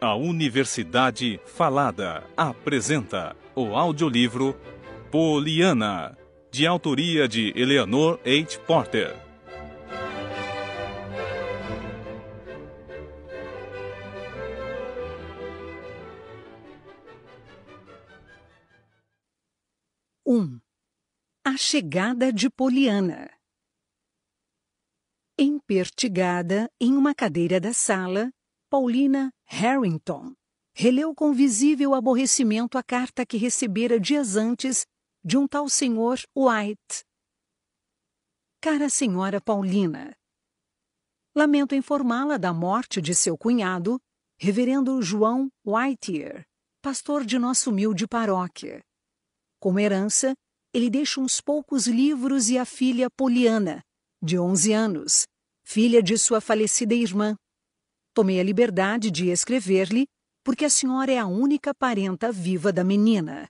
A Universidade Falada apresenta o audiolivro Poliana, de autoria de Eleanor H. Porter. Um. A chegada de Poliana. Empertigada em uma cadeira da sala, Paulina Harrington releu com visível aborrecimento a carta que recebera dias antes de um tal senhor White. Cara senhora Paulina, lamento informá-la da morte de seu cunhado, reverendo João Whiteyer, pastor de nossa humilde paróquia. Como herança, ele deixa uns poucos livros e a filha Poliana, de 11 anos, filha de sua falecida irmã, Tomei a liberdade de escrever-lhe, porque a senhora é a única parenta viva da menina.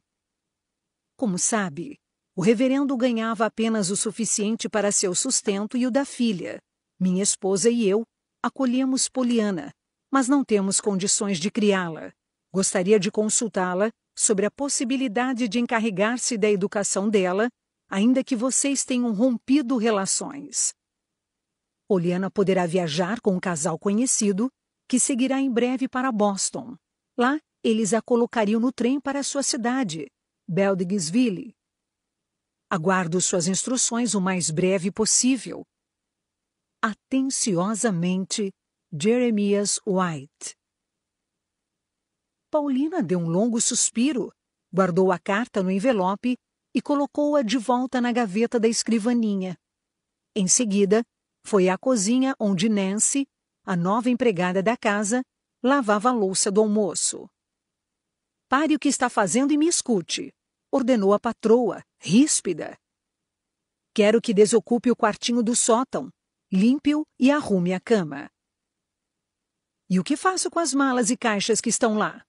Como sabe, o reverendo ganhava apenas o suficiente para seu sustento e o da filha. Minha esposa e eu acolhemos Poliana, mas não temos condições de criá-la. Gostaria de consultá-la sobre a possibilidade de encarregar-se da educação dela, ainda que vocês tenham rompido relações. Oliana poderá viajar com um casal conhecido, que seguirá em breve para Boston. Lá, eles a colocariam no trem para sua cidade, Beldigsville. Aguardo suas instruções o mais breve possível. Atenciosamente, Jeremias White. Paulina deu um longo suspiro, guardou a carta no envelope e colocou-a de volta na gaveta da escrivaninha. Em seguida, foi à cozinha onde Nancy, a nova empregada da casa, lavava a louça do almoço. Pare o que está fazendo e me escute, ordenou a patroa, ríspida. Quero que desocupe o quartinho do sótão, limpe-o e arrume a cama. E o que faço com as malas e caixas que estão lá?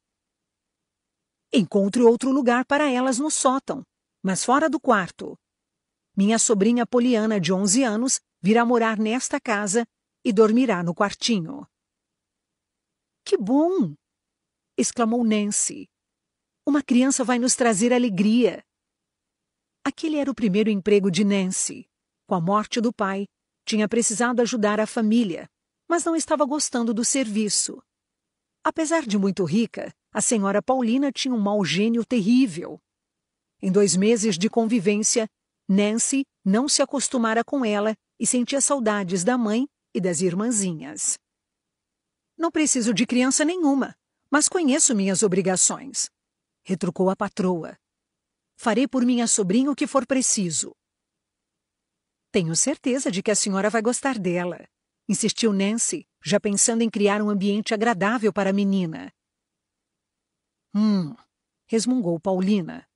Encontre outro lugar para elas no sótão, mas fora do quarto. Minha sobrinha Poliana, de 11 anos, virá morar nesta casa e dormirá no quartinho. Que bom! exclamou Nancy. Uma criança vai nos trazer alegria. Aquele era o primeiro emprego de Nancy. Com a morte do pai, tinha precisado ajudar a família, mas não estava gostando do serviço. Apesar de muito rica, a senhora Paulina tinha um mau gênio terrível. Em dois meses de convivência, Nancy não se acostumara com ela e sentia saudades da mãe e das irmãzinhas. Não preciso de criança nenhuma, mas conheço minhas obrigações, retrucou a patroa. Farei por minha sobrinha o que for preciso. Tenho certeza de que a senhora vai gostar dela, insistiu Nancy, já pensando em criar um ambiente agradável para a menina. Hum, resmungou Paulina.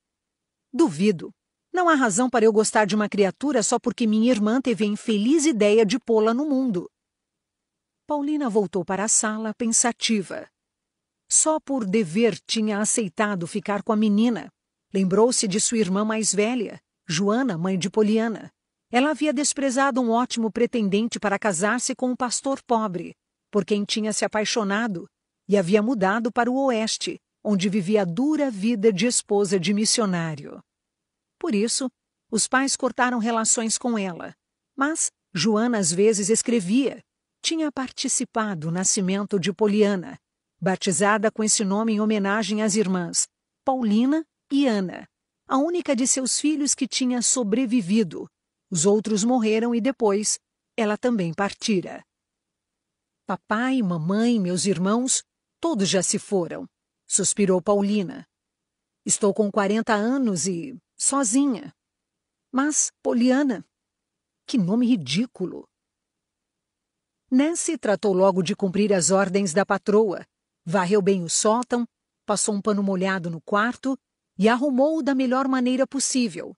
Duvido não há razão para eu gostar de uma criatura só porque minha irmã teve a infeliz ideia de pô-la no mundo. Paulina voltou para a sala, pensativa. Só por dever tinha aceitado ficar com a menina. Lembrou-se de sua irmã mais velha, Joana, mãe de Poliana. Ela havia desprezado um ótimo pretendente para casar-se com um pastor pobre, por quem tinha se apaixonado, e havia mudado para o oeste, onde vivia a dura vida de esposa de missionário. Por isso, os pais cortaram relações com ela. Mas Joana às vezes escrevia. Tinha participado do nascimento de Poliana, batizada com esse nome em homenagem às irmãs Paulina e Ana, a única de seus filhos que tinha sobrevivido. Os outros morreram e depois ela também partira. Papai, mamãe, meus irmãos, todos já se foram, suspirou Paulina. Estou com 40 anos e sozinha. Mas, Poliana, que nome ridículo! Nancy tratou logo de cumprir as ordens da patroa, varreu bem o sótão, passou um pano molhado no quarto e arrumou-o da melhor maneira possível.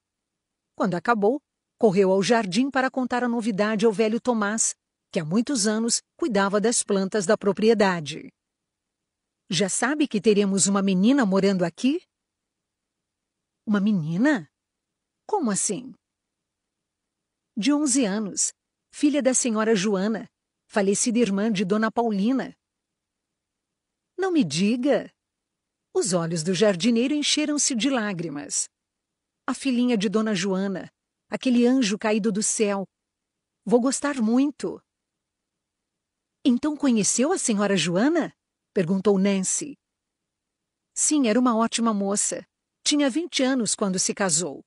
Quando acabou, correu ao jardim para contar a novidade ao velho Tomás, que há muitos anos cuidava das plantas da propriedade. Já sabe que teremos uma menina morando aqui? Uma menina? Como assim? De 11 anos, filha da senhora Joana, falecida irmã de Dona Paulina. Não me diga! Os olhos do jardineiro encheram-se de lágrimas. A filhinha de Dona Joana, aquele anjo caído do céu. Vou gostar muito. Então conheceu a senhora Joana? perguntou Nancy. Sim, era uma ótima moça. Tinha 20 anos quando se casou.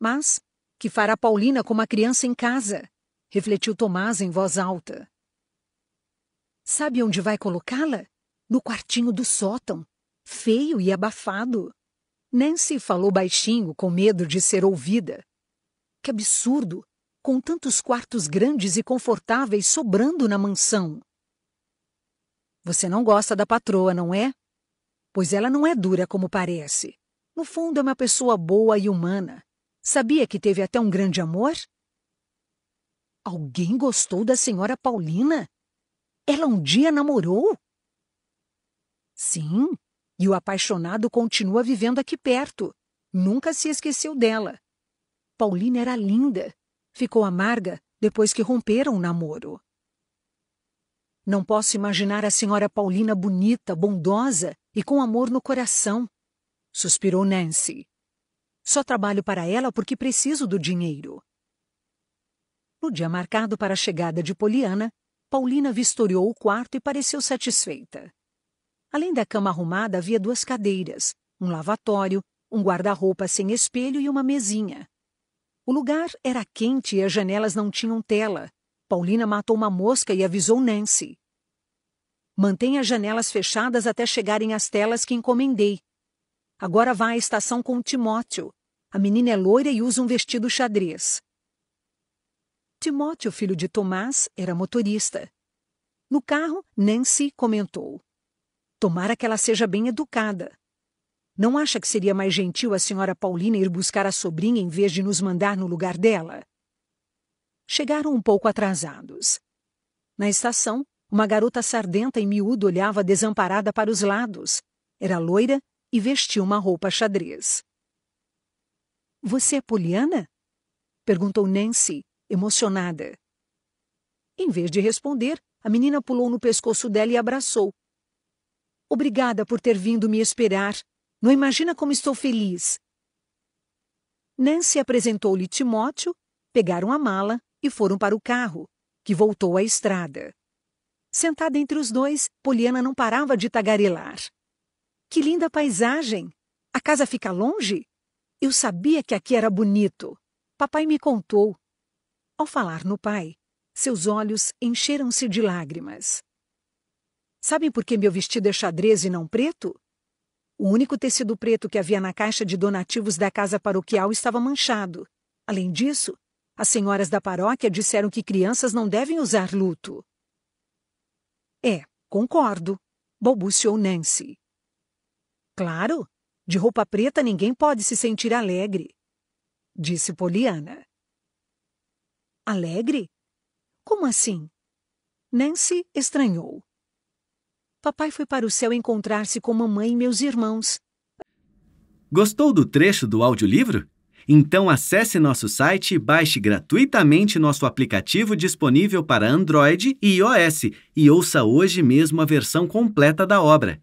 Mas que fará Paulina com uma criança em casa? refletiu Tomás em voz alta. Sabe onde vai colocá-la? No quartinho do sótão, feio e abafado. Nancy falou baixinho, com medo de ser ouvida. Que absurdo! Com tantos quartos grandes e confortáveis sobrando na mansão. Você não gosta da patroa, não é? Pois ela não é dura como parece. No fundo, é uma pessoa boa e humana. Sabia que teve até um grande amor? Alguém gostou da senhora Paulina? Ela um dia namorou? Sim, e o apaixonado continua vivendo aqui perto. Nunca se esqueceu dela. Paulina era linda. Ficou amarga depois que romperam o namoro. Não posso imaginar a senhora Paulina bonita, bondosa e com amor no coração suspirou Nancy. Só trabalho para ela porque preciso do dinheiro. No dia marcado para a chegada de Poliana, Paulina vistoriou o quarto e pareceu satisfeita. Além da cama arrumada, havia duas cadeiras, um lavatório, um guarda-roupa sem espelho e uma mesinha. O lugar era quente e as janelas não tinham tela. Paulina matou uma mosca e avisou Nancy. Mantenha as janelas fechadas até chegarem as telas que encomendei, Agora vá à estação com Timóteo. A menina é loira e usa um vestido xadrez. Timóteo, filho de Tomás, era motorista. No carro, Nancy comentou: Tomara que ela seja bem educada. Não acha que seria mais gentil a senhora Paulina ir buscar a sobrinha em vez de nos mandar no lugar dela? Chegaram um pouco atrasados. Na estação, uma garota sardenta e miúdo olhava desamparada para os lados. Era loira e vestiu uma roupa xadrez. Você é Poliana? perguntou Nancy, emocionada. Em vez de responder, a menina pulou no pescoço dela e abraçou. Obrigada por ter vindo me esperar. Não imagina como estou feliz. Nancy apresentou-lhe Timóteo, pegaram a mala e foram para o carro, que voltou à estrada. Sentada entre os dois, Poliana não parava de tagarelar. Que linda paisagem! A casa fica longe? Eu sabia que aqui era bonito. Papai me contou. Ao falar no pai, seus olhos encheram-se de lágrimas. Sabem por que meu vestido é xadrez e não preto? O único tecido preto que havia na caixa de donativos da casa paroquial estava manchado. Além disso, as senhoras da paróquia disseram que crianças não devem usar luto. É, concordo, balbuciou Nancy. Claro, de roupa preta ninguém pode se sentir alegre, disse Poliana. Alegre? Como assim? Nancy estranhou. Papai foi para o céu encontrar-se com mamãe e meus irmãos. Gostou do trecho do audiolivro? Então acesse nosso site e baixe gratuitamente nosso aplicativo disponível para Android e iOS e ouça hoje mesmo a versão completa da obra.